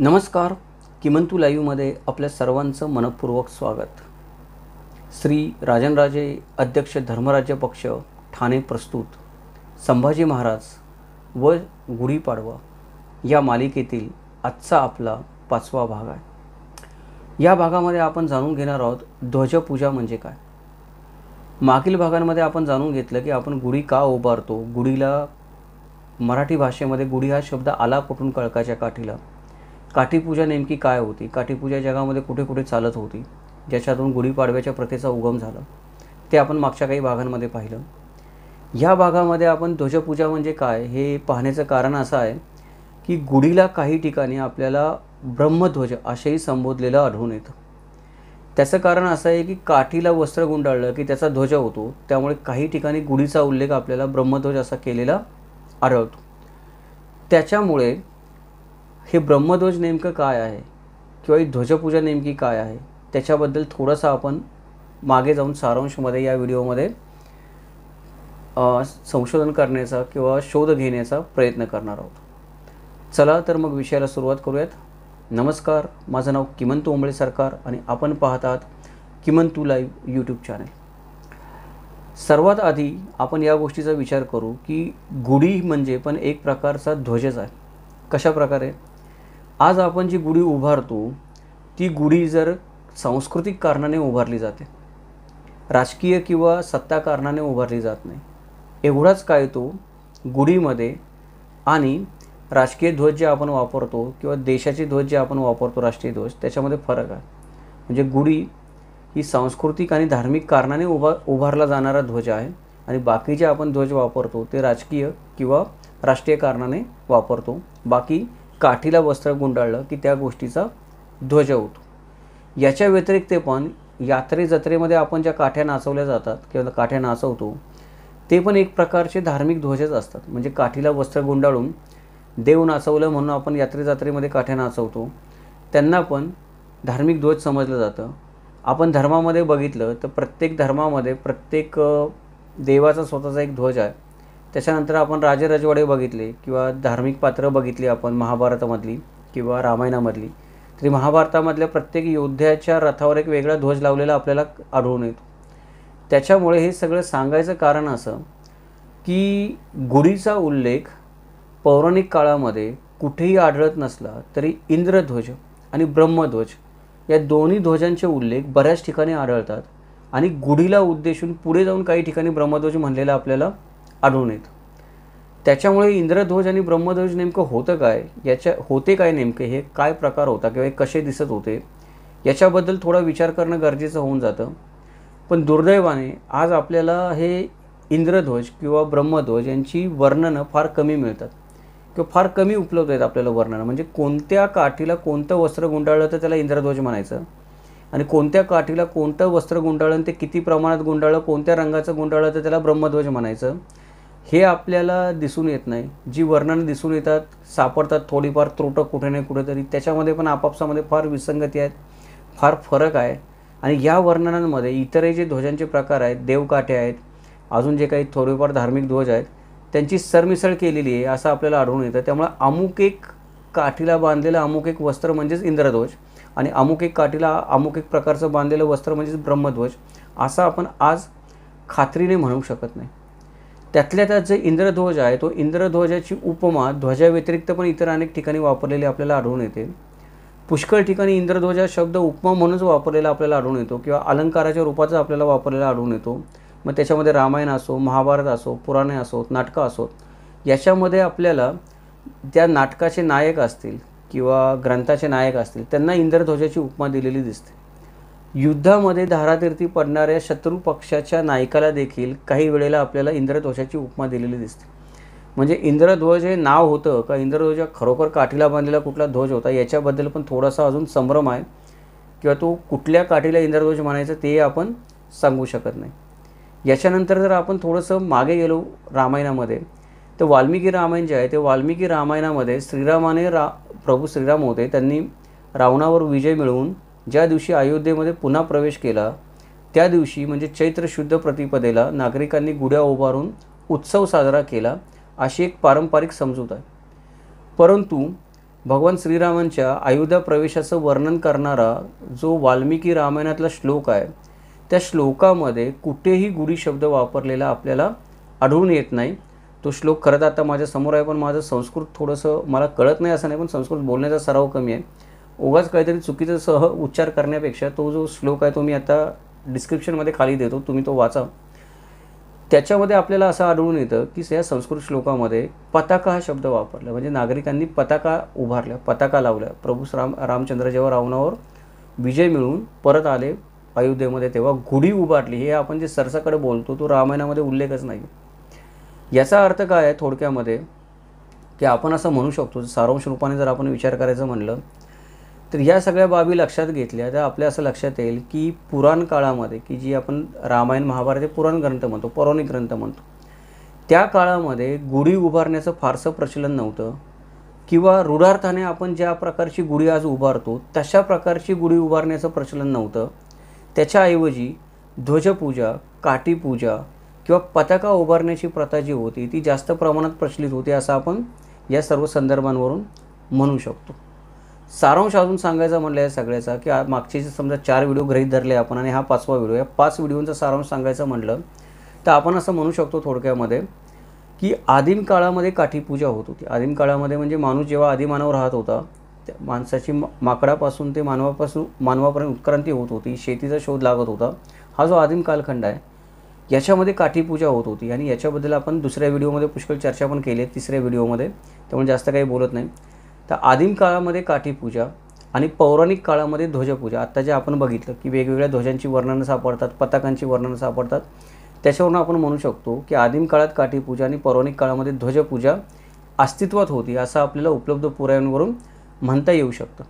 नमस्कार किमंतू लाईव्हमध्ये आपल्या सर्वांचं मनपूर्वक स्वागत श्री राजनराजे अध्यक्ष धर्मराज्य पक्ष ठाणे प्रस्तुत संभाजी महाराज व गुढीपाडवा या मालिकेतील आजचा आपला पाचवा भाग आहे या भागामध्ये आपण जाणून घेणार आहोत ध्वजपूजा म्हणजे काय मागील भागांमध्ये आपण जाणून घेतलं की आपण गुढी का उभारतो गुढीला मराठी भाषेमध्ये गुढी हा शब्द आला कुठून कळकाच्या काठीला काठीपूजा नेमकी काय होती काठीपूजा जगामध्ये कुठे कुठे चालत होती ज्याच्यातून गुढीपाडव्याच्या प्रथेचा उगम झाला ते आपण मागच्या काही भागांमध्ये पाहिलं ह्या भागामध्ये आपण ध्वजपूजा म्हणजे काय हे पाहण्याचं कारण असं आहे की गुढीला काही ठिकाणी आपल्याला ब्रह्मध्वज असेही संबोधलेलं आढळून येतं त्याचं कारण असं आहे की काठीला वस्त्र गुंडाळलं की त्याचा ध्वज होतो त्यामुळे काही ठिकाणी गुढीचा उल्लेख आपल्याला ब्रह्मध्वज असा केलेला आढळतो त्याच्यामुळे हे ब्रह्मध्वज नेमकं काय आहे किंवा ही ध्वजपूजा नेमकी काय आहे त्याच्याबद्दल थोडंसं आपण मागे जाऊन सारांशमध्ये या व्हिडिओमध्ये संशोधन करण्याचा किंवा शोध घेण्याचा प्रयत्न करणार आहोत चला तर मग विषयाला सुरुवात करूयात नमस्कार माझं नाव किमंत ओंबळे सरकार आणि आपण आहात किमंतू लाईव्ह यूट्यूब चॅनल सर्वात आधी आपण या गोष्टीचा विचार करू की गुढी म्हणजे पण एक प्रकारचा ध्वजच आहे कशा प्रकारे आज आपण जी गुढी उभारतो ती गुढी जर सांस्कृतिक कारणाने उभारली जाते राजकीय किंवा सत्ता कारणाने उभारली जात नाही एवढाच काय तो गुढीमध्ये आणि राजकीय ध्वज जे आपण वापरतो किंवा देशाचे ध्वज जे आपण वापरतो राष्ट्रीय ध्वज त्याच्यामध्ये फरक आहे म्हणजे गुढी ही सांस्कृतिक आणि धार्मिक कारणाने उभा उभारला जाणारा ध्वज आहे आणि बाकी जे आपण ध्वज वापरतो ते राजकीय किंवा राष्ट्रीय कारणाने वापरतो बाकी काठीला वस्त्र गुंडाळलं की त्या गोष्टीचा ध्वज होतो याच्या व्यतिरिक्त पण यात्रे जत्रेमध्ये आपण ज्या काठ्या नाचवल्या जातात किंवा काठ्या नाचवतो ते पण एक प्रकारचे धार्मिक ध्वजच असतात म्हणजे काठीला वस्त्र गुंडाळून देव नाचवलं म्हणून आपण यात्रे जत्रेमध्ये काठ्या नाचवतो त्यांना पण धार्मिक ध्वज समजलं जातं आपण धर्मामध्ये बघितलं तर प्रत्येक धर्मामध्ये प्रत्येक देवाचा स्वतःचा एक ध्वज आहे त्याच्यानंतर आपण रजवाडे बघितले किंवा धार्मिक पात्रं बघितली आपण महाभारतामधली किंवा रामायणामधली तरी महाभारतामधल्या प्रत्येक योद्ध्याच्या रथावर एक वेगळा ध्वज लावलेला आपल्याला आढळून येतो त्याच्यामुळे हे सगळं सांगायचं कारण असं की गुढीचा उल्लेख पौराणिक काळामध्ये कुठेही आढळत नसला तरी इंद्रध्वज आणि ब्रह्मध्वज या दोन्ही ध्वजांचे उल्लेख बऱ्याच ठिकाणी आढळतात आणि गुढीला उद्देशून पुढे जाऊन काही ठिकाणी ब्रह्मध्वज म्हणलेला आपल्याला आढळून येतं त्याच्यामुळे इंद्रध्वज आणि ब्रह्मध्वज नेमकं होतं काय याच्या होते काय नेमके हे काय प्रकार होता किंवा कसे दिसत होते याच्याबद्दल थोडा विचार करणं गरजेचं होऊन जातं पण दुर्दैवाने आज आपल्याला हे इंद्रध्वज किंवा ब्रह्मध्वज यांची वर्णनं फार कमी मिळतात किंवा फार कमी उपलब्ध आहेत आपल्याला वर्णनं म्हणजे कोणत्या काठीला कोणतं वस्त्र गुंडाळलं तर त्याला इंद्रध्वज म्हणायचं आणि कोणत्या काठीला कोणतं वस्त्र गुंडाळलं ते किती प्रमाणात गुंडाळलं कोणत्या रंगाचं गुंडाळलं तर त्याला ब्रह्मध्वज म्हणायचं हे आपल्याला दिसून येत नाही जी वर्णनं दिसून येतात सापडतात थोडीफार त्रुटं कुठे नाही कुठेतरी त्याच्यामध्ये पण आपापसामध्ये फार विसंगती आहेत फार फरक आहे आणि या वर्णनांमध्ये इतरही जे ध्वजांचे प्रकार आहेत देवकाठे आहेत अजून जे काही थोडेफार धार्मिक ध्वज आहेत त्यांची सरमिसळ केलेली आहे असं आपल्याला आढळून येतं त्यामुळे अमुक एक काठीला बांधलेलं अमुक एक वस्त्र म्हणजेच इंद्रध्वज आणि अमुक एक काठीला अमुक एक प्रकारचं बांधलेलं वस्त्र म्हणजेच ब्रह्मध्वज असं आपण आज खात्रीने म्हणू शकत नाही त्यातल्या त्यात जे इंद्रध्वज आहे तो इंद्रध्वजाची उपमा ध्वजाव्यतिरिक्त पण इतर अनेक ठिकाणी वापरलेली आपल्याला आढळून येते पुष्कळ ठिकाणी इंद्रध्वजा शब्द उपमा म्हणूनच वापरलेला आपल्याला आढळून येतो किंवा अलंकाराच्या रूपाचा आपल्याला वापरलेला आढळून येतो मग त्याच्यामध्ये रामायण असो महाभारत असो पुराणे असोत नाटकं असोत याच्यामध्ये आपल्याला त्या नाटकाचे नायक असतील किंवा ग्रंथाचे नायक असतील त्यांना इंद्रध्वजाची उपमा दिलेली दिसते युद्धामध्ये धारातीर्थी पडणाऱ्या शत्रू पक्षाच्या नायकाला देखील काही वेळेला आपल्याला इंद्रध्वजाची उपमा दिलेली दिसते म्हणजे इंद्रध्वज हे नाव होतं का इंद्रध्वज खरोखर काठीला बांधलेला कुठला ध्वज होता याच्याबद्दल पण थोडासा अजून संभ्रम आहे किंवा तो कुठल्या काठीला इंद्रध्वज म्हणायचा ते आपण सांगू शकत नाही याच्यानंतर जर आपण थोडंसं मागे गेलो रामायणामध्ये तर वाल्मिकी रामायण जे आहे ते वाल्मिकी रामायणामध्ये श्रीरामाने रा प्रभू श्रीराम होते त्यांनी रावणावर विजय मिळवून ज्या दिवशी अयोध्येमध्ये पुन्हा प्रवेश केला त्या दिवशी म्हणजे चैत्र शुद्ध प्रतिपदेला नागरिकांनी गुढ्या उभारून उत्सव साजरा केला अशी एक पारंपरिक समजूत आहे परंतु भगवान श्रीरामांच्या अयोध्या प्रवेशाचं वर्णन करणारा जो वाल्मिकी रामायणातला श्लोक आहे त्या श्लोकामध्ये कुठेही गुढी शब्द वापरलेला आपल्याला आढळून येत नाही तो श्लोक खरं तर आता माझ्यासमोर आहे पण माझं संस्कृत थोडंसं मला कळत नाही असं नाही पण संस्कृत बोलण्याचा सराव कमी आहे उगाच काहीतरी चुकीचं सह उच्चार करण्यापेक्षा तो जो श्लोक आहे तो मी आता डिस्क्रिप्शनमध्ये खाली देतो तुम्ही तो वाचा त्याच्यामध्ये आपल्याला असं आढळून येतं की या संस्कृत श्लोकामध्ये पताका हा शब्द वापरला म्हणजे नागरिकांनी पताका उभारल्या पताका लावल्या प्रभू राम रामचंद्र जेव्हा रावणावर विजय मिळवून परत आले अयोध्येमध्ये तेव्हा गुढी उभारली हे आपण जे सरसाकडे बोलतो तो रामायणामध्ये उल्लेखच नाही याचा अर्थ काय आहे थोडक्यामध्ये की आपण असं म्हणू शकतो सारांश रूपाने जर आपण विचार करायचं म्हणलं तर ह्या सगळ्या बाबी लक्षात घेतल्या तर आपल्या असं लक्षात येईल की पुराण काळामध्ये की जी आपण रामायण महाभारत हे पुराण ग्रंथ म्हणतो पौराणिक ग्रंथ म्हणतो त्या काळामध्ये गुढी उभारण्याचं फारसं प्रचलन नव्हतं किंवा रूढार्थाने आपण ज्या प्रकारची गुढी आज उभारतो तशा प्रकारची गुढी उभारण्याचं प्रचलन नव्हतं त्याच्याऐवजी ध्वजपूजा काठीपूजा किंवा पताका उभारण्याची प्रथा जी होती ती जास्त प्रमाणात प्रचलित होती असं आपण या सर्व संदर्भांवरून म्हणू शकतो सारांश अजून सांगायचं म्हणलं आहे सगळ्याचा की मागचे समजा चार व्हिडिओ गृहीत धरले आपण आणि हा पाचवा व्हिडिओ या पाच व्हिडिओंचा सारांश सांगायचं म्हटलं तर आपण असं म्हणू शकतो थोडक्यामध्ये की आदिम काळामध्ये काठीपूजा होत होती आदिम काळामध्ये म्हणजे माणूस जेव्हा आदिमानव राहत होता त्या माणसाची माकडापासून ते मानवापासून मानवापर्यंत उत्क्रांती होत होती शेतीचा शोध लागत होता हा जो आदिम कालखंड आहे याच्यामध्ये काठीपूजा होत होती आणि याच्याबद्दल आपण दुसऱ्या व्हिडिओमध्ये पुष्कळ चर्चा पण केली आहे तिसऱ्या व्हिडिओमध्ये त्यामुळे जास्त काही बोलत नाही तर आदिम काळामध्ये काठीपूजा आणि पौराणिक काळामध्ये ध्वजपूजा आत्ता जे आपण बघितलं की वेगवेगळ्या ध्वजांची वर्णनं सापडतात पताकांची वर्णनं सापडतात त्याच्यावरून आपण म्हणू शकतो की आदिम काळात काठीपूजा आणि पौराणिक काळामध्ये ध्वजपूजा अस्तित्वात होती असं आपल्याला उपलब्ध पुराव्यांवरून म्हणता येऊ शकतं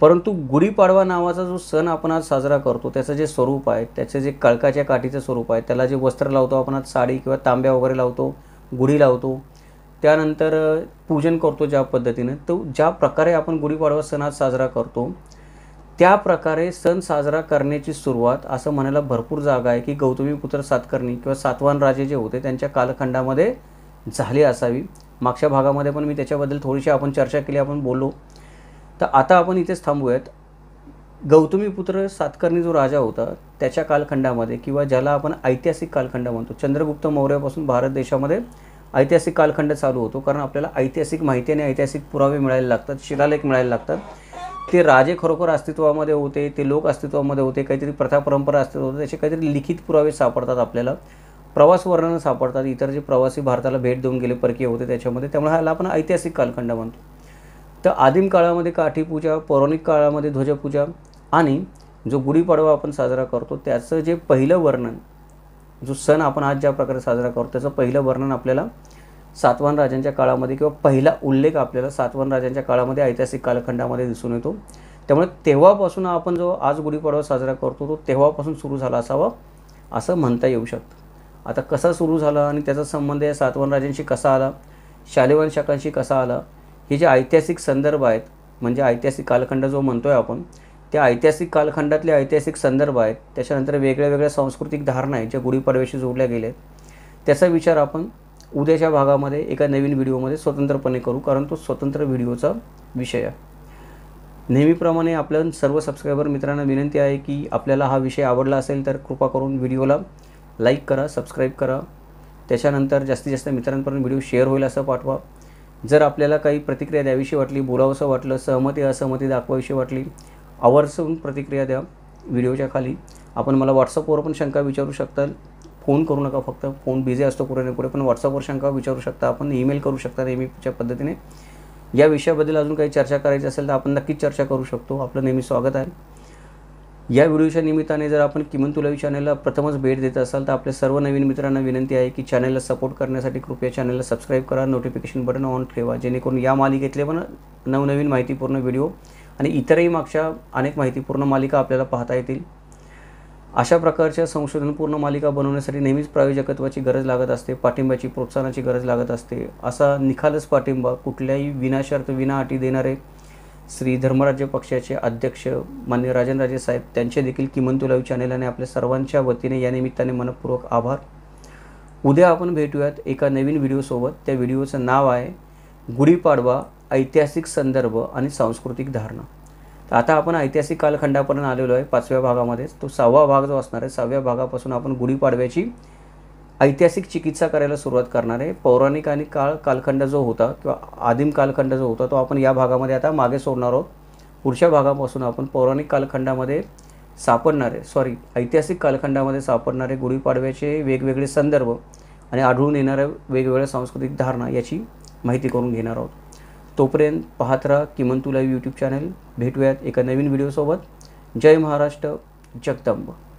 परंतु गुढीपाडवा नावाचा जो सण आपण आज साजरा करतो त्याचं जे स्वरूप आहे त्याचे जे कळकाच्या काठीचं स्वरूप आहे त्याला जे वस्त्र लावतो आपण आज साडी किंवा तांब्या वगैरे लावतो गुढी लावतो त्यानंतर पूजन करतो ज्या पद्धतीनं तो ज्या प्रकारे आपण गुढीपाडवा सण आज साजरा करतो त्या प्रकारे सण साजरा करण्याची सुरुवात असं म्हणायला भरपूर जागा आहे की गौतमीपुत्र सातकर्णी किंवा सातवान राजे जे होते त्यांच्या कालखंडामध्ये झाली असावी मागच्या भागामध्ये पण मी त्याच्याबद्दल थोडीशी आपण चर्चा केली आपण बोललो तर आता आपण इथेच थांबूयात गौतमीपुत्र सातकर्णी जो राजा होता त्याच्या कालखंडामध्ये किंवा ज्याला आपण ऐतिहासिक कालखंड म्हणतो चंद्रगुप्त मौर्यापासून भारत देशामध्ये ऐतिहासिक कालखंड चालू होतो कारण आपल्याला ऐतिहासिक माहिती आणि ऐतिहासिक पुरावे मिळायला लागतात शिलालेख मिळायला लागतात ते राजे खरोखर अस्तित्वामध्ये होते ते लोक अस्तित्वामध्ये होते काहीतरी प्रथा परंपरा अस्तित्व होते त्याचे काहीतरी लिखित पुरावे सापडतात आपल्याला प्रवास वर्णनं सापडतात इतर जे प्रवासी भारताला भेट देऊन गेले परकीय होते त्याच्यामध्ये त्यामुळे ह्याला आपण ऐतिहासिक कालखंड म्हणतो तर आदिम काळामध्ये काठीपूजा पौराणिक काळामध्ये ध्वजपूजा आणि जो गुढीपाडवा आपण साजरा करतो त्याचं जे पहिलं वर्णन जो सण आपण आज ज्या प्रकारे साजरा करतो त्याचं पहिलं वर्णन आपल्याला सातवान राजांच्या काळामध्ये किंवा पहिला उल्लेख आपल्याला सातवान राजांच्या काळामध्ये ऐतिहासिक कालखंडामध्ये दिसून येतो त्यामुळे तेव्हापासून आपण जो आज गुढीपाडवा साजरा करतो तो तेव्हापासून सुरू झाला असावा असं म्हणता येऊ शकतं आता कसा सुरू झाला आणि त्याचा संबंध या सातवन राजांशी कसा आला शालिवान शाखांशी कसा आला हे जे ऐतिहासिक संदर्भ आहेत म्हणजे ऐतिहासिक कालखंड जो म्हणतो आहे आपण त्या ऐतिहासिक कालखंडातले ऐतिहासिक संदर्भ आहेत त्याच्यानंतर वेगळ्या वेगळ्या सांस्कृतिक धारणा आहेत ज्या गुढीपर्वेशी जोडल्या गेल्या त्याचा विचार आपण उद्याच्या भागामध्ये एका नवीन व्हिडिओमध्ये स्वतंत्रपणे करू कारण तो स्वतंत्र व्हिडिओचा विषय आहे नेहमीप्रमाणे आपल्या सर्व सबस्क्रायबर मित्रांना विनंती आहे की आपल्याला हा विषय आवडला असेल तर कृपा करून व्हिडिओला लाईक करा सबस्क्राईब करा त्याच्यानंतर जास्तीत जास्त मित्रांपर्यंत व्हिडिओ शेअर होईल असं पाठवा जर आपल्याला काही प्रतिक्रिया द्यावीशी वाटली बोलावंसं वाटलं सहमती असहमती दाखवावीशी वाटली आवर्जून प्रतिक्रिया द्या व्हिडिओच्या खाली आपण मला व्हॉट्सअपवर पण शंका विचारू शकता फोन करू नका फक्त फोन बिझी असतो कुठे ना कुठे पण व्हॉट्सअपवर शंका विचारू शकता आपण ईमेल करू शकता नेहमीच्या पद्धतीने या विषयाबद्दल अजून काही चर्चा करायची असेल तर आपण नक्कीच चर्चा करू शकतो आपलं नेहमी स्वागत आहे या व्हिडिओच्या निमित्ताने जर आपण किमान तुलावी चॅनलला प्रथमच भेट देत असाल तर आपल्या सर्व नवीन मित्रांना विनंती आहे की चॅनलला सपोर्ट करण्यासाठी कृपया चॅनलला सबस्क्राईब करा नोटिफिकेशन बटन ऑन ठेवा जेणेकरून या मालिकेतले पण नवनवीन माहितीपूर्ण व्हिडिओ आणि इतरही मागच्या अनेक माहितीपूर्ण मालिका आपल्याला पाहता येतील अशा प्रकारच्या संशोधनपूर्ण मालिका बनवण्यासाठी नेहमीच प्रायोजकत्वाची गरज लागत असते पाठिंब्याची प्रोत्साहनाची गरज लागत असते असा निखालस पाठिंबा कुठल्याही विनाशर्त अटी देणारे श्री धर्मराज्य पक्षाचे अध्यक्ष मान्य राजनराजे साहेब त्यांचे देखील किमंतुलावी चॅनेलाने आपल्या सर्वांच्या वतीने या निमित्ताने मनपूर्वक आभार उद्या आपण भेटूयात एका नवीन व्हिडिओसोबत त्या व्हिडिओचं नाव आहे गुढीपाडवा ऐतिहासिक संदर्भ आणि सांस्कृतिक धारणा तर आता आपण ऐतिहासिक कालखंडापर्यंत आलेलो आहे पाचव्या भागामध्येच तो सहावा भाग जो असणार आहे सहाव्या भागापासून आपण गुढीपाडव्याची ऐतिहासिक चिकित्सा करायला सुरुवात करणार आहे पौराणिक आणि काळ कालखंड जो होता किंवा आदिम कालखंड जो होता तो आपण या भागामध्ये आता मागे सोडणार आहोत पुढच्या भागापासून आपण पौराणिक कालखंडामध्ये सापडणारे सॉरी ऐतिहासिक कालखंडामध्ये सापडणारे गुढीपाडव्याचे वेगवेगळे संदर्भ आणि आढळून येणाऱ्या वेगवेगळ्या सांस्कृतिक धारणा याची माहिती करून घेणार आहोत तोपर्यंत पाहत राहा किमंतू लाईव्ह यूट्यूब चॅनल भेटूयात एका नवीन व्हिडिओसोबत जय महाराष्ट्र जगदंब